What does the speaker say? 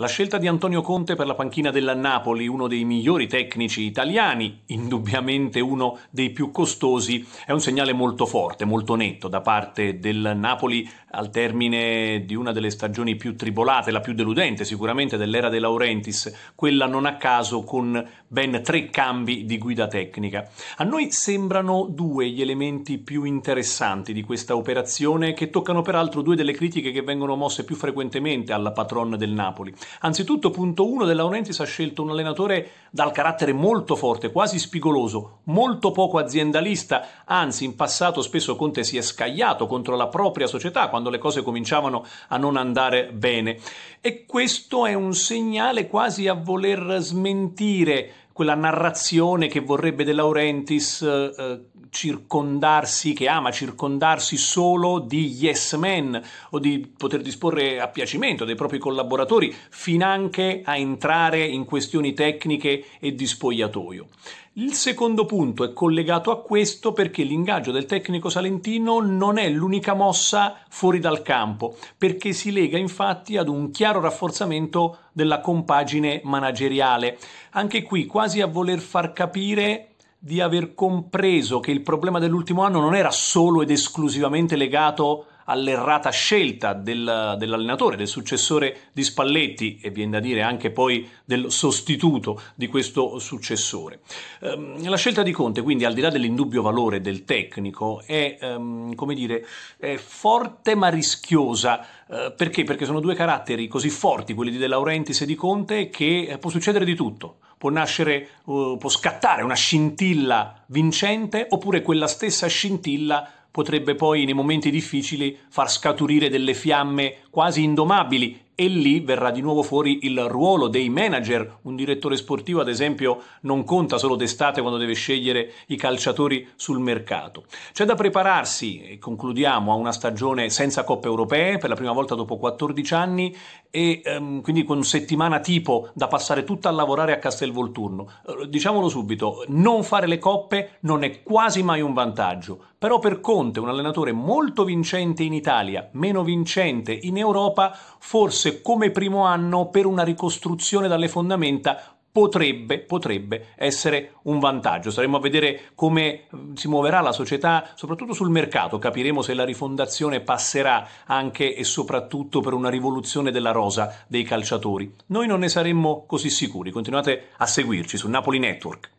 La scelta di Antonio Conte per la panchina della Napoli, uno dei migliori tecnici italiani, indubbiamente uno dei più costosi, è un segnale molto forte, molto netto da parte del Napoli al termine di una delle stagioni più tribolate, la più deludente sicuramente dell'era De Laurentiis, quella non a caso con ben tre cambi di guida tecnica. A noi sembrano due gli elementi più interessanti di questa operazione che toccano peraltro due delle critiche che vengono mosse più frequentemente alla patron del Napoli. Anzitutto, punto 1 della Laurentiis ha scelto un allenatore dal carattere molto forte, quasi spigoloso, molto poco aziendalista, anzi in passato spesso Conte si è scagliato contro la propria società quando le cose cominciavano a non andare bene. E questo è un segnale quasi a voler smentire quella narrazione che vorrebbe De Laurentiis eh, eh circondarsi, che ama circondarsi solo di yes men o di poter disporre a piacimento dei propri collaboratori, finanche a entrare in questioni tecniche e di spogliatoio. Il secondo punto è collegato a questo perché l'ingaggio del tecnico salentino non è l'unica mossa fuori dal campo, perché si lega infatti ad un chiaro rafforzamento della compagine manageriale. Anche qui quasi a voler far capire di aver compreso che il problema dell'ultimo anno non era solo ed esclusivamente legato all'errata scelta del, dell'allenatore, del successore di Spalletti e viene da dire anche poi del sostituto di questo successore. Ehm, la scelta di Conte, quindi, al di là dell'indubbio valore del tecnico, è, ehm, come dire, è forte ma rischiosa. Eh, perché? Perché sono due caratteri così forti, quelli di De Laurentiis e di Conte, che eh, può succedere di tutto può nascere, uh, può scattare una scintilla vincente oppure quella stessa scintilla potrebbe poi nei momenti difficili far scaturire delle fiamme quasi indomabili e lì verrà di nuovo fuori il ruolo dei manager. Un direttore sportivo, ad esempio, non conta solo d'estate quando deve scegliere i calciatori sul mercato. C'è da prepararsi, e concludiamo, a una stagione senza Coppe Europee, per la prima volta dopo 14 anni, e ehm, quindi con settimana tipo da passare tutta a lavorare a Castelvolturno. Eh, diciamolo subito, non fare le coppe non è quasi mai un vantaggio, però per Conte, un allenatore molto vincente in Italia, meno vincente in Europa, forse forse come primo anno per una ricostruzione dalle fondamenta Potrebbe, potrebbe, essere un vantaggio. Saremo a vedere come mm, si muoverà la società, soprattutto sul mercato. Capiremo se la rifondazione passerà anche e soprattutto per una rivoluzione della rosa dei calciatori. Noi non ne saremmo così sicuri. Continuate a seguirci su Napoli Network.